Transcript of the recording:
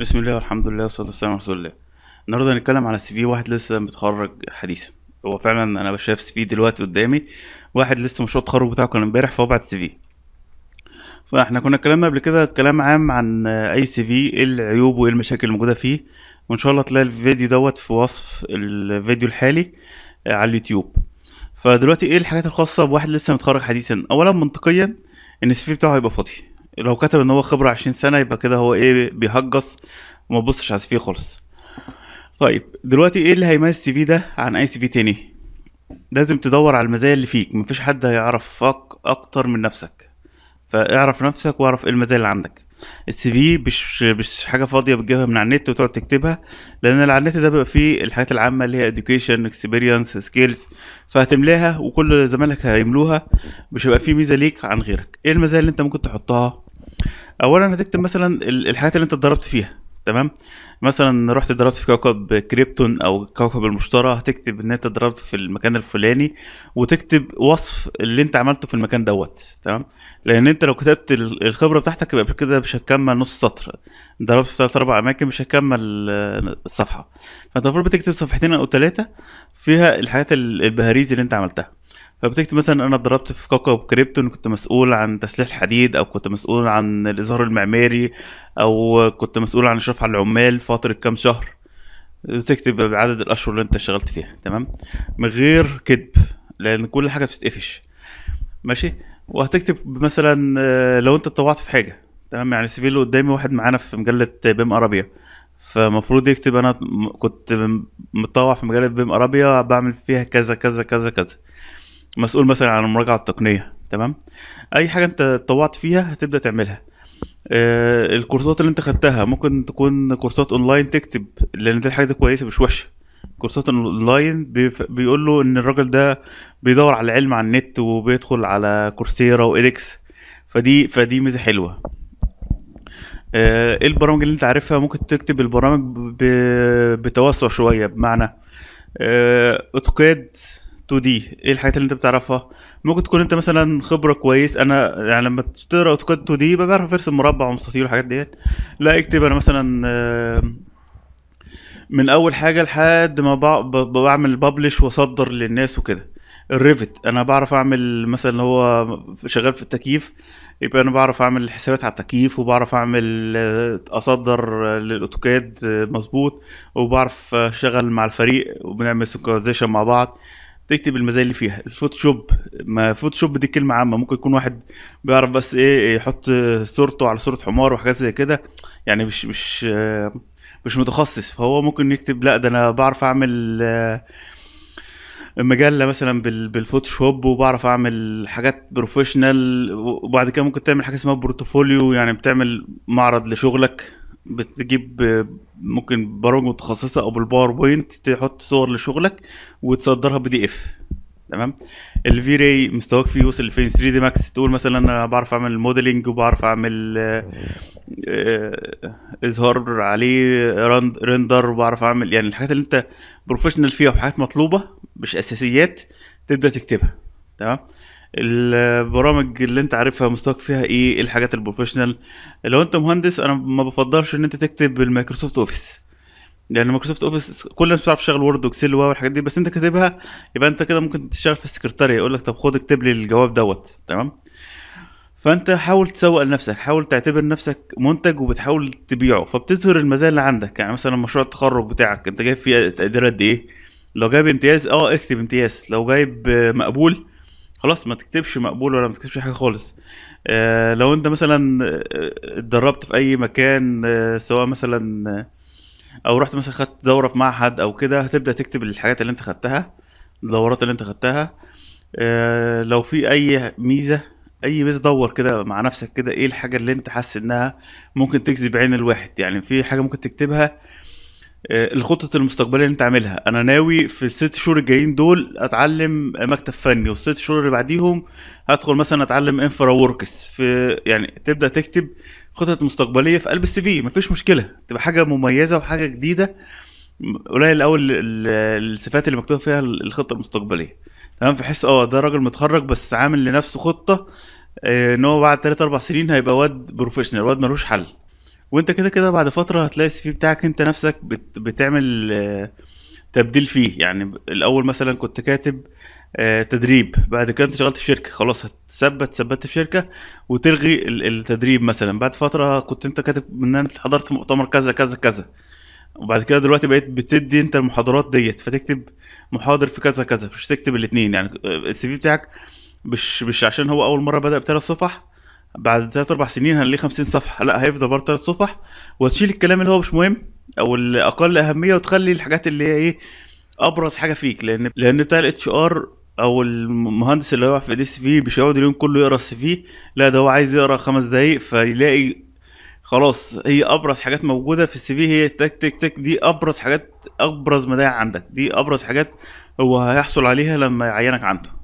بسم الله والحمد لله والصلاه والسلام على رسول الله النهارده هنتكلم على سي في واحد لسه متخرج حديثا هو فعلا انا شايف سي في دلوقتي قدامي واحد لسه مشروع التخرج بتاعه كان امبارح فهو بعت سي في فاحنا كنا اتكلمنا قبل كده كلام عام عن اي سي في ايه العيوب وايه المشاكل الموجوده فيه وان شاء الله تلاقي الفيديو دوت في وصف الفيديو الحالي آه، على اليوتيوب فدلوقتي ايه الحاجات الخاصه بواحد لسه متخرج حديثا اولا منطقيا ان السي في بتاعه هيبقى فاضي لو كتب ان هو خبره 20 سنه يبقى كده هو ايه بيهجص وما تبصش على السي في خالص طيب دلوقتي ايه اللي هيميز السي في ده عن اي سي في تاني لازم تدور على المزايا اللي فيك مفيش حد هيعرفك اكتر من نفسك فاعرف نفسك واعرف ايه المزايا اللي عندك السي في مش مش حاجه فاضيه بتجيبها من على النت وتقعد تكتبها لان اللي على النت ده بيبقى فيه الحاجات العامه اللي هي اديوكيشن اكسبيرينس سكيلز فهتملاها وكل زمالك هيملوها مش هيبقى فيه ميزه ليك عن غيرك ايه المزايا اللي انت ممكن تحطها اولا هتكتب مثلا الحاجات اللي انت اتضربت فيها تمام مثلا رحت اتدربت في كوكب كريبتون او كوكب المشتري هتكتب ان انت اتدربت في المكان الفلاني وتكتب وصف اللي انت عملته في المكان دوت تمام لان انت لو كتبت الخبره بتاعتك يبقى كده مش هتكمل نص سطر ضربت في ثلاث اربع اماكن مش هتكمل آه، الصفحه فانت المفروض بتكتب صفحتين او ثلاثه فيها الحاجات البهاريز اللي انت عملتها فبتكتب مثلا انا اتدربت في كوكب كريبتون كنت مسؤول عن تسليح الحديد او كنت مسؤول عن الازهار المعماري او كنت مسؤول عن اشراف على العمال فتره كام شهر وتكتب بعدد الاشهر اللي انت اشتغلت فيها تمام من غير كذب لان كل حاجه بتتقفش ماشي وهتكتب مثلا آه، لو انت اتطوعت في حاجه تمام يعني سيفيل قدامي واحد معانا في مجله بيم ارابيا فمفروض يكتب انا كنت متطوع في مجله بيم ارابيا بعمل فيها كذا كذا كذا كذا مسؤول مثلا عن المراجعه التقنيه تمام اي حاجه انت اتطوعت فيها هتبدا تعملها آه الكورسات اللي انت خدتها ممكن تكون كورسات اونلاين تكتب لان دي حاجه دي كويسه مش وحشه كورسات اونلاين بيقول له ان الراجل ده بيدور على العلم على النت وبيدخل على كورسيرا وايدكس فدي فدي ميزه حلوه ايه البرامج اللي انت عارفها ممكن تكتب البرامج بتوسع شويه بمعنى آه اوتوكاد 2 دي ايه الحاجات اللي انت بتعرفها ممكن تكون انت مثلا خبره كويس انا يعني لما تقرا اوتوكاد 2 دي بعرف ارسم مربع ومستطيل والحاجات ديت لا اكتب انا مثلا آه، من اول حاجه لحد ما بعمل ببلش واصدر للناس وكده الريفت انا بعرف اعمل مثلا هو شغال في التكييف يبقى انا بعرف اعمل حسابات على التكييف وبعرف اعمل آه، اصدر للاوتوكاد مظبوط وبعرف اشتغل مع الفريق وبنعمل سينكرونايزيشن مع بعض تكتب المزايا اللي فيها الفوتوشوب ما فوتوشوب دي كلمه عامه ممكن يكون واحد بيعرف بس إيه،, ايه يحط صورته على صوره حمار وحاجات زي كده يعني مش مش مش متخصص فهو ممكن يكتب لا ده انا بعرف اعمل آه، مجله مثلا بالفوتوشوب وبعرف اعمل حاجات بروفيشنال وبعد كده ممكن تعمل حاجه اسمها بورتفوليو يعني بتعمل معرض لشغلك بتجيب ممكن برامج متخصصه او بالباوربوينت تحط صور لشغلك وتصدرها بي دي اف تمام الفي راي مستواك فيه وصل لفين 3 دي ماكس تقول مثلا انا بعرف اعمل موديلنج وبعرف اعمل آه، آه، اظهار عليه رندر وبعرف اعمل يعني الحاجات اللي انت بروفيشنال فيها وحاجات مطلوبه مش اساسيات تبدا تكتبها تمام البرامج اللي انت عارفها مستواك فيها ايه،, ايه الحاجات البروفيشنال لو انت مهندس انا ما بفضلش ان انت تكتب بالمايكروسوفت اوفيس لان يعني مايكروسوفت اوفيس كل الناس بتعرف تشتغل وورد واكسل والحاجات دي بس انت كاتبها يبقى انت كده ممكن تشتغل في السكرتاريه يقول لك طب خد اكتب لي الجواب دوت تمام فانت حاول تسوق لنفسك حاول تعتبر نفسك منتج وبتحاول تبيعه فبتظهر المزايا اللي عندك يعني مثلا مشروع التخرج بتاعك انت جايب فيه تقديرات قد ايه لو جايب امتياز اه اكتب امتياز لو جايب مقبول خلاص ما تكتبش مقبول ولا ما تكتبش حاجه خالص آه، لو انت مثلا آه، اتدربت في اي مكان آه، سواء مثلا او رحت مثلا خدت دوره في معهد او كده هتبدا تكتب الحاجات اللي انت خدتها الدورات اللي انت خدتها لو في اي ميزه اي ميزه دور كده مع نفسك كده ايه الحاجه اللي انت حاسس انها ممكن تجذب عين الواحد يعني في حاجه ممكن تكتبها آه، الخطط المستقبليه اللي انت عاملها انا ناوي في الست شهور الجايين دول اتعلم مكتب فني والست شهور اللي بعديهم هدخل مثلا اتعلم انفرا وركس في يعني تبدا تكتب خطط مستقبليه في قلب السي في مفيش مشكله تبقى حاجه مميزه وحاجه جديده قليل الاول الصفات اللي مكتوبه فيها الخطه المستقبليه تمام فحس اه ده راجل متخرج بس عامل لنفسه خطه آه، ان هو بعد 3 4 سنين هيبقى واد بروفيشنال واد ملوش حل وانت كده كده بعد فتره هتلاقي السي في بتاعك انت نفسك بتعمل آه، تبديل فيه يعني الاول مثلا كنت كاتب آه، تدريب بعد كده انت اشتغلت في شركه خلاص هتثبت ثبت في شركه وتلغي التدريب مثلا بعد فتره كنت انت كاتب ان انت حضرت مؤتمر كذا كذا كذا وبعد كده دلوقتي بقيت بتدي انت المحاضرات ديت فتكتب محاضر في كذا كذا مش تكتب الاثنين يعني آه، السي في بتاعك مش مش عشان هو اول مره بدا بثلاث صفح بعد ثلاث اربع سنين هنلاقيه 50 صفحه لا هيفضل برضه ثلاث صفح وتشيل الكلام اللي هو مش مهم او الاقل اهميه وتخلي الحاجات اللي هي ايه ابرز حاجه فيك لان لان بتاع الاتش ار او المهندس اللي هو في دي السي في مش هيقعد اليوم كله يقرا السي في لا ده هو عايز يقرا خمس دقايق فيلاقي خلاص هي ابرز حاجات موجوده في السي في هي تك تك تك دي ابرز حاجات ابرز مدايع عندك دي ابرز حاجات هو هيحصل عليها لما يعينك عنده